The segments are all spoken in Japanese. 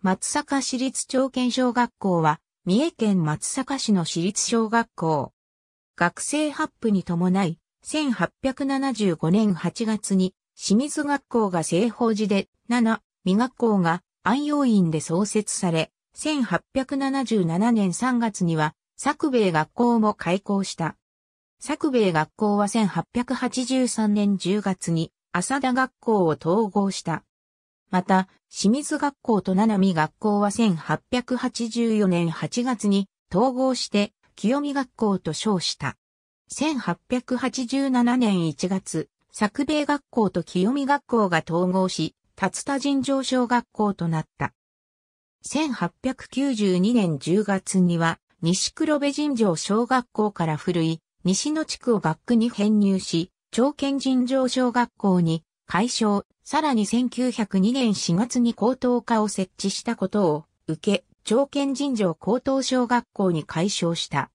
松阪市立長県小学校は、三重県松阪市の市立小学校。学生発布に伴い、1875年8月に、清水学校が西方寺で、7、美学校が安養院で創設され、1877年3月には、作兵学校も開校した。作兵学校は1883年10月に、浅田学校を統合した。また、清水学校と七海学校は1884年8月に統合して清見学校と称した。1887年1月、作米学校と清見学校が統合し、竜田尋常小学校となった。1892年10月には、西黒部尋常小学校から古い、西野地区を学区に編入し、長県尋常小学校に解消、さらに1902年4月に高等科を設置したことを受け、長件尋常高等小学校に解消した。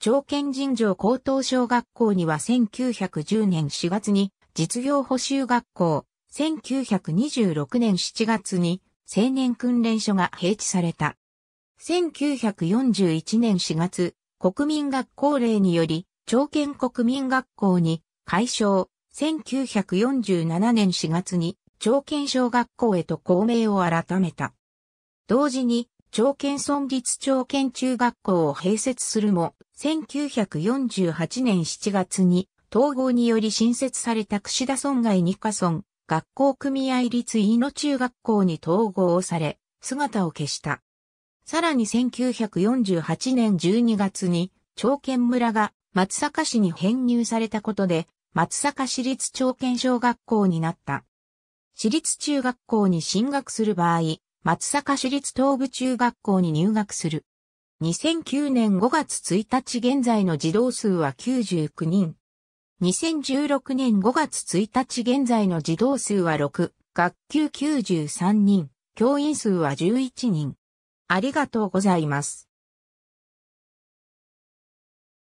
長件尋常高等小学校には1910年4月に実業補修学校、1926年7月に青年訓練所が閉置された。1941年4月、国民学校令により、長件国民学校に解消、1947年4月に長県小学校へと校名を改めた。同時に長県村立長県中学校を併設するも、1948年7月に統合により新設された串田村外二課村学校組合立井野中学校に統合され、姿を消した。さらに1948年12月に長県村が松阪市に編入されたことで、松阪市立長県小学校になった。市立中学校に進学する場合、松阪市立東部中学校に入学する。2009年5月1日現在の児童数は99人。2016年5月1日現在の児童数は6、学級93人、教員数は11人。ありがとうございます。